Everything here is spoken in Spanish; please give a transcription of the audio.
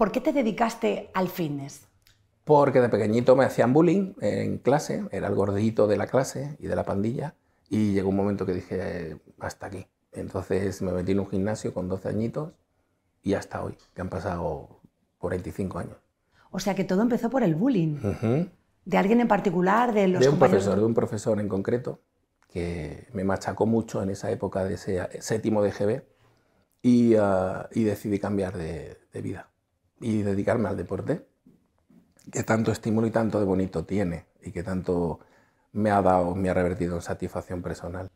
¿Por qué te dedicaste al fitness? Porque de pequeñito me hacían bullying en clase, era el gordito de la clase y de la pandilla, y llegó un momento que dije, hasta aquí. Entonces me metí en un gimnasio con 12 añitos y hasta hoy, que han pasado 45 años. O sea que todo empezó por el bullying. ¿De alguien en particular? De, los de un profesor, de un profesor en concreto, que me machacó mucho en esa época de ese séptimo de ah, y, decidí cambiar de vida y dedicarme al deporte, que tanto estímulo y tanto de bonito tiene y que tanto me ha dado, me ha revertido en satisfacción personal.